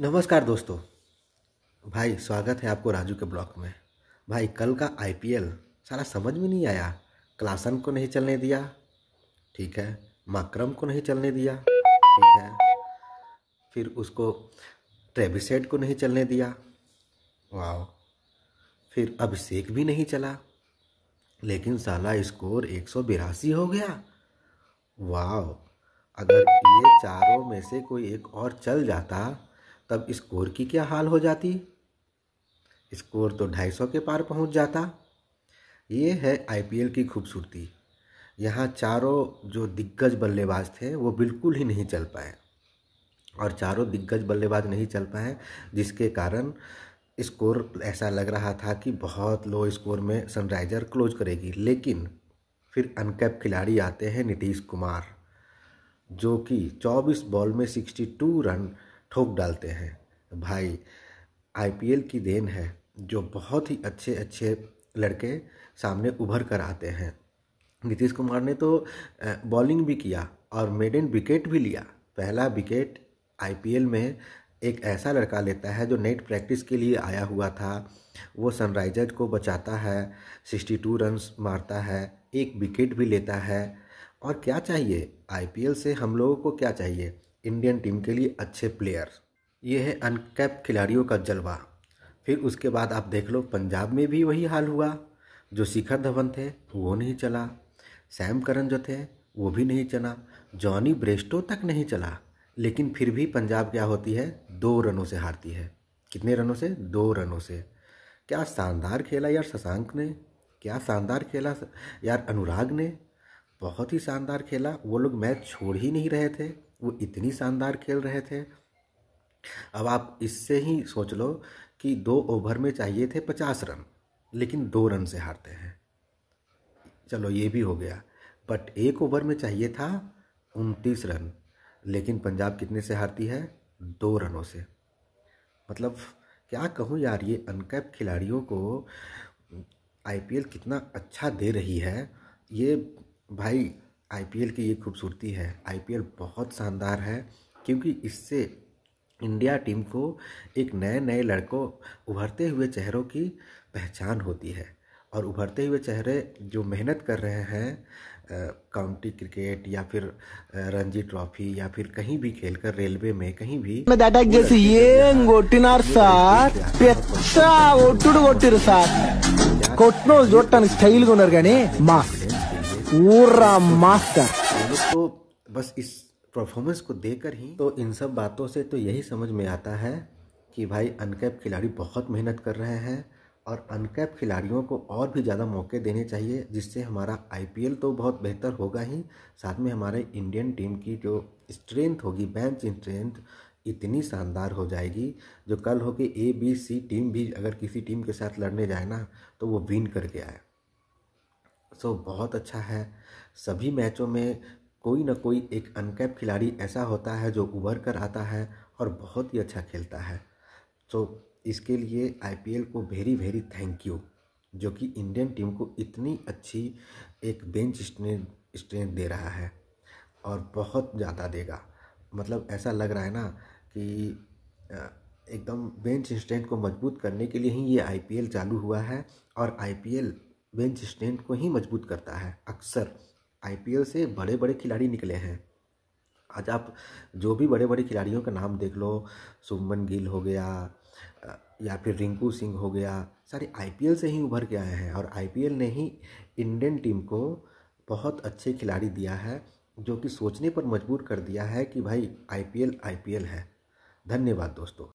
नमस्कार दोस्तों भाई स्वागत है आपको राजू के ब्लॉक में भाई कल का आईपीएल सारा समझ में नहीं आया क्लासन को नहीं चलने दिया ठीक है माक्रम को नहीं चलने दिया ठीक है फिर उसको ट्रेविसेट को नहीं चलने दिया वाह फिर अभिषेक भी नहीं चला लेकिन साला स्कोर एक सौ बिरासी हो गया वाह अगर ये चारों में से कोई एक और चल जाता तब स्कोर की क्या हाल हो जाती स्कोर तो ढाई सौ के पार पहुंच जाता ये है आईपीएल की खूबसूरती यहाँ चारों जो दिग्गज बल्लेबाज थे वो बिल्कुल ही नहीं चल पाए और चारों दिग्गज बल्लेबाज नहीं चल पाए जिसके कारण स्कोर ऐसा लग रहा था कि बहुत लो स्कोर में सनराइजर क्लोज करेगी लेकिन फिर अनकैप खिलाड़ी आते हैं नीतीश कुमार जो कि 24 बॉल में 62 रन ठोक डालते हैं भाई आईपीएल की देन है जो बहुत ही अच्छे अच्छे लड़के सामने उभर कर आते हैं नीतीश कुमार ने तो बॉलिंग भी किया और मेडन विकेट भी लिया पहला विकेट आईपीएल में एक ऐसा लड़का लेता है जो नेट प्रैक्टिस के लिए आया हुआ था वो सनराइजर्स को बचाता है सिक्सटी टू रन्स मारता है एक विकेट भी लेता है और क्या चाहिए आईपीएल से हम लोगों को क्या चाहिए इंडियन टीम के लिए अच्छे प्लेयर ये है अनकैप खिलाड़ियों का जलवा फिर उसके बाद आप देख लो पंजाब में भी वही हाल हुआ जो शिखर धवन थे वो नहीं चला सैम करन जो थे वो भी नहीं चला जॉनी ब्रेस्टो तक नहीं चला लेकिन फिर भी पंजाब क्या होती है दो रनों से हारती है कितने रनों से दो रनों से क्या शानदार खेला यार शशांक ने क्या शानदार खेला यार अनुराग ने बहुत ही शानदार खेला वो लोग मैच छोड़ ही नहीं रहे थे वो इतनी शानदार खेल रहे थे अब आप इससे ही सोच लो कि दो ओवर में चाहिए थे पचास रन लेकिन दो रन से हारते हैं चलो ये भी हो गया बट एक ओवर में चाहिए था उनतीस रन लेकिन पंजाब कितने से हारती है दो रनों से मतलब क्या कहूँ यार ये अनकैप खिलाड़ियों को आईपीएल कितना अच्छा दे रही है ये भाई आईपीएल की ये खूबसूरती है आईपीएल बहुत शानदार है क्योंकि इससे इंडिया टीम को एक नए नए लड़कों उभरते हुए चेहरों की पहचान होती है और उभरते हुए चेहरे जो मेहनत कर रहे हैं काउंटी क्रिकेट या फिर रणजी ट्रॉफी या फिर कहीं भी खेलकर रेलवे में कहीं भी जैसे ये पूरा मास्टर तो बस इस परफॉर्मेंस को देखकर ही तो इन सब बातों से तो यही समझ में आता है कि भाई अनकैप खिलाड़ी बहुत मेहनत कर रहे हैं और अनकैप खिलाड़ियों को और भी ज़्यादा मौके देने चाहिए जिससे हमारा आईपीएल तो बहुत बेहतर होगा ही साथ में हमारे इंडियन टीम की जो स्ट्रेंथ होगी बेंच स्ट्रेंथ इतनी शानदार हो जाएगी जो कल हो के ए बी सी टीम भी अगर किसी टीम के साथ लड़ने जाए ना तो वो विन करके आए सो बहुत अच्छा है सभी मैचों में कोई ना कोई एक अनकैप खिलाड़ी ऐसा होता है जो उभर कर आता है और बहुत ही अच्छा खेलता है सो इसके लिए आई को वेरी वेरी थैंक यू जो कि इंडियन टीम को इतनी अच्छी एक बेंच स्ट्रेंथ स्ट्रेंथ दे रहा है और बहुत ज़्यादा देगा मतलब ऐसा लग रहा है ना कि एकदम बेंच स्ट्रेंथ को मजबूत करने के लिए ही ये आईपीएल चालू हुआ है और आईपीएल बेंच स्टैंड को ही मजबूत करता है अक्सर आईपीएल से बड़े बड़े खिलाड़ी निकले हैं आज आप जो भी बड़े बड़े खिलाड़ियों का नाम देख लो सुमन गिल हो गया या फिर रिंकू सिंह हो गया सारे आईपीएल से ही उभर के आए हैं और आईपीएल ने ही इंडियन टीम को बहुत अच्छे खिलाड़ी दिया है जो कि सोचने पर मजबूर कर दिया है कि भाई आईपीएल आईपीएल है धन्यवाद दोस्तों